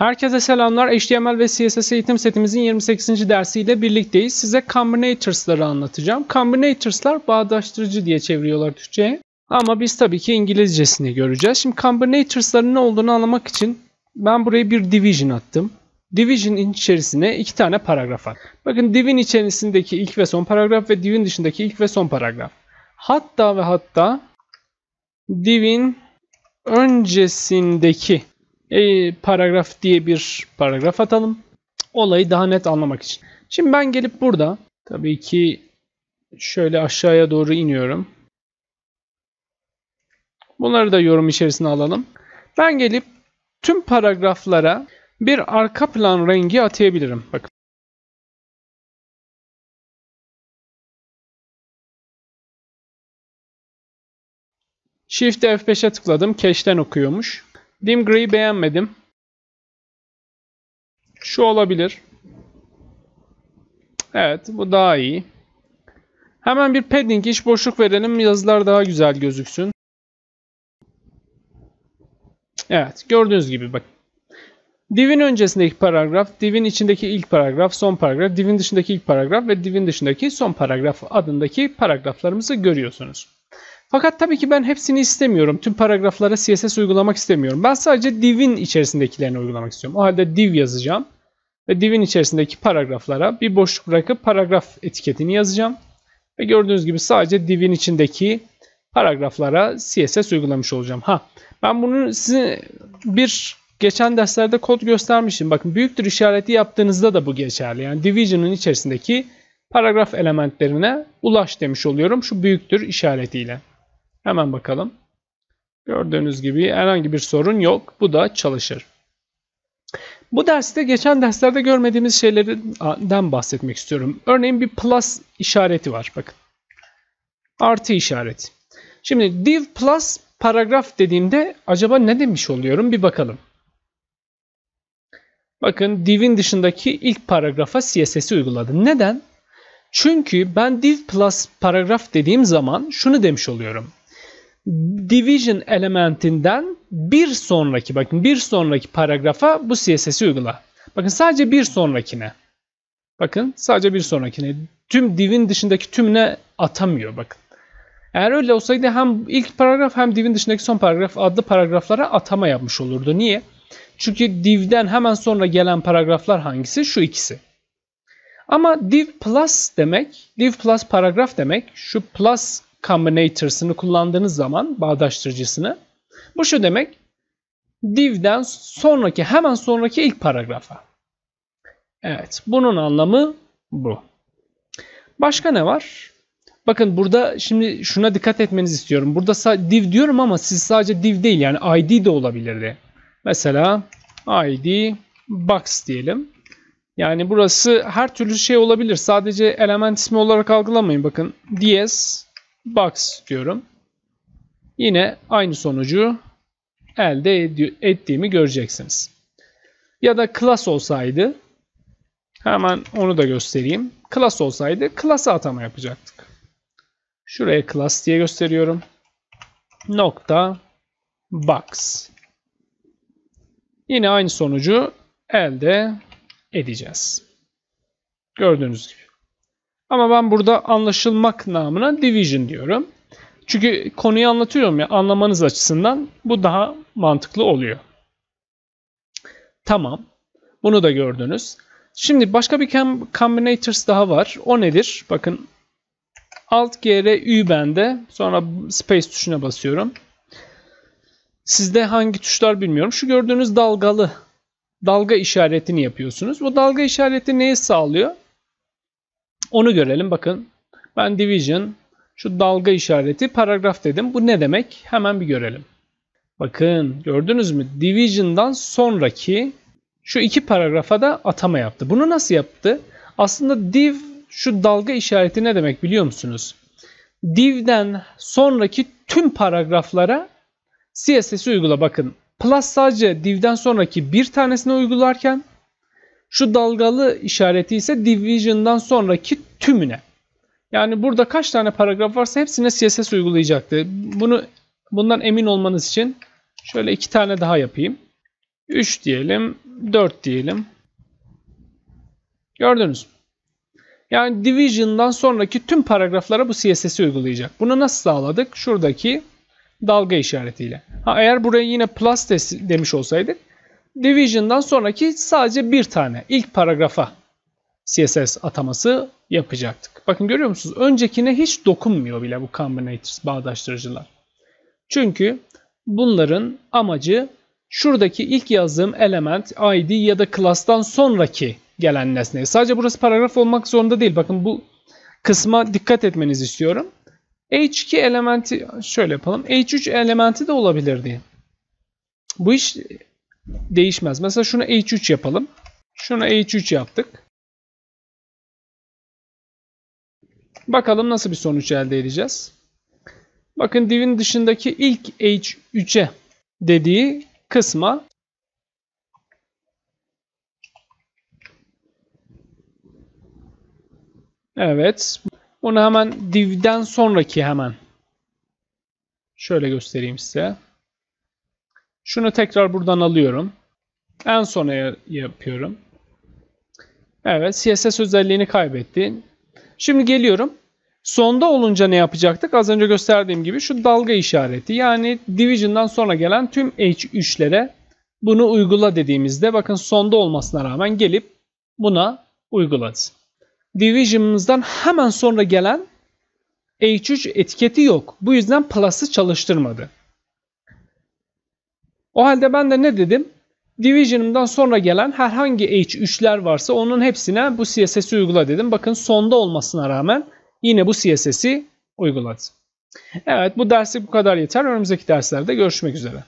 Herkese selamlar. HTML ve CSS eğitim setimizin 28. dersiyle birlikteyiz. Size combinators'ları anlatacağım. Combinators'lar bağdaştırıcı diye çeviriyorlar Türkçe'ye. Ama biz tabii ki İngilizcesini göreceğiz. Şimdi combinators'ların ne olduğunu anlamak için ben buraya bir division attım. Division'in içerisine iki tane paragraf at. Bakın divin içerisindeki ilk ve son paragraf ve divin dışındaki ilk ve son paragraf. Hatta ve hatta divin öncesindeki e, paragraf diye bir paragraf atalım. Olayı daha net anlamak için. Şimdi ben gelip burada tabii ki şöyle aşağıya doğru iniyorum. Bunları da yorum içerisine alalım. Ben gelip tüm paragraflara bir arka plan rengi atayabilirim. Bakın. Shift F5'e tıkladım. Cache'den okuyormuş. Dim Grey'i beğenmedim. Şu olabilir. Evet bu daha iyi. Hemen bir padding iç boşluk verelim. Yazılar daha güzel gözüksün. Evet gördüğünüz gibi bak. Div'in öncesindeki paragraf, div'in içindeki ilk paragraf, son paragraf, div'in dışındaki ilk paragraf ve div'in dışındaki son paragraf adındaki paragraflarımızı görüyorsunuz. Fakat tabii ki ben hepsini istemiyorum. Tüm paragraflara CSS uygulamak istemiyorum. Ben sadece div'in içerisindekilerini uygulamak istiyorum. O halde div yazacağım. Ve div'in içerisindeki paragraflara bir boşluk bırakıp paragraf etiketini yazacağım. Ve gördüğünüz gibi sadece div'in içindeki paragraflara CSS uygulamış olacağım. Ha, ben bunu size bir geçen derslerde kod göstermiştim. Bakın büyüktür işareti yaptığınızda da bu geçerli. Yani division'ın içerisindeki paragraf elementlerine ulaş demiş oluyorum şu büyüktür işaretiyle. Hemen bakalım. Gördüğünüz gibi herhangi bir sorun yok. Bu da çalışır. Bu derste geçen derslerde görmediğimiz şeylerden bahsetmek istiyorum. Örneğin bir plus işareti var. Bakın. Artı işareti. Şimdi div plus paragraf dediğimde acaba ne demiş oluyorum bir bakalım. Bakın div'in dışındaki ilk paragrafa CSS'i uyguladım. Neden? Çünkü ben div plus paragraf dediğim zaman şunu demiş oluyorum division elementinden bir sonraki bakın bir sonraki paragrafa bu CSS'i uygula. Bakın sadece bir sonrakine. Bakın sadece bir sonrakine. Tüm divin dışındaki tümüne atamıyor bakın. Eğer öyle olsaydı hem ilk paragraf hem divin dışındaki son paragraf adlı paragraflara atama yapmış olurdu. Niye? Çünkü divden hemen sonra gelen paragraflar hangisi? Şu ikisi. Ama div plus demek, div plus paragraf demek. Şu plus combinators'ını kullandığınız zaman bağdaştırıcısını bu şu demek div'den sonraki hemen sonraki ilk paragrafa. Evet bunun anlamı bu. Başka ne var? Bakın burada şimdi şuna dikkat etmenizi istiyorum. Burada div diyorum ama siz sadece div değil yani id de olabilirdi. Mesela id box diyelim. Yani burası her türlü şey olabilir. Sadece element ismi olarak algılamayın. Bakın ds box diyorum. Yine aynı sonucu elde ettiğimi göreceksiniz. Ya da class olsaydı hemen onu da göstereyim. Class olsaydı class atama yapacaktık. Şuraya class diye gösteriyorum. Nokta box. Yine aynı sonucu elde edeceğiz. Gördüğünüz gibi. Ama ben burada anlaşılmak namına division diyorum. Çünkü konuyu anlatıyorum ya anlamanız açısından bu daha mantıklı oluyor. Tamam. Bunu da gördünüz. Şimdi başka bir combinators daha var. O nedir? Bakın Alt GR Ü bende. Sonra space tuşuna basıyorum. Sizde hangi tuşlar bilmiyorum. Şu gördüğünüz dalgalı dalga işaretini yapıyorsunuz. Bu dalga işareti neyi sağlıyor? Onu görelim bakın. Ben division şu dalga işareti paragraf dedim. Bu ne demek? Hemen bir görelim. Bakın gördünüz mü? Division'dan sonraki şu iki paragrafa da atama yaptı. Bunu nasıl yaptı? Aslında div şu dalga işareti ne demek biliyor musunuz? Div'den sonraki tüm paragraflara CSS'i uygula. Bakın plus sadece div'den sonraki bir tanesine uygularken şu dalgalı işareti ise division'dan sonraki tümüne. Yani burada kaç tane paragraf varsa hepsine CSS uygulayacaktı. Bunu bundan emin olmanız için şöyle iki tane daha yapayım. 3 diyelim, 4 diyelim. Gördünüz mü? Yani division'dan sonraki tüm paragraflara bu CSS'i uygulayacak. Bunu nasıl sağladık? Şuradaki dalga işaretiyle. Ha, eğer buraya yine plus demiş olsaydık Division'dan sonraki sadece bir tane ilk paragrafa CSS ataması yapacaktık. Bakın görüyor musunuz? Öncekine hiç dokunmuyor bile bu combinators, bağdaştırıcılar. Çünkü bunların amacı şuradaki ilk yazdığım element id ya da class'tan sonraki gelen nesneye. Sadece burası paragraf olmak zorunda değil. Bakın bu kısma dikkat etmenizi istiyorum. H2 elementi şöyle yapalım. H3 elementi de olabilirdi. Bu iş değişmez. Mesela şunu H3 yapalım. Şunu H3 yaptık. Bakalım nasıl bir sonuç elde edeceğiz. Bakın divin dışındaki ilk H3'e dediği kısma Evet. Bunu hemen divden sonraki hemen şöyle göstereyim size. Şunu tekrar buradan alıyorum. En sona yapıyorum. Evet CSS özelliğini kaybetti. Şimdi geliyorum. Sonda olunca ne yapacaktık? Az önce gösterdiğim gibi şu dalga işareti. Yani Division'dan sonra gelen tüm H3'lere bunu uygula dediğimizde bakın sonda olmasına rağmen gelip buna uyguladı. Division'ımızdan hemen sonra gelen H3 etiketi yok. Bu yüzden plus'ı çalıştırmadı. O halde ben de ne dedim? Division'ımdan sonra gelen herhangi H3'ler varsa onun hepsine bu CSS'i uygula dedim. Bakın sonda olmasına rağmen yine bu CSS'i uyguladı. Evet bu derslik bu kadar yeter. Önümüzdeki derslerde görüşmek üzere.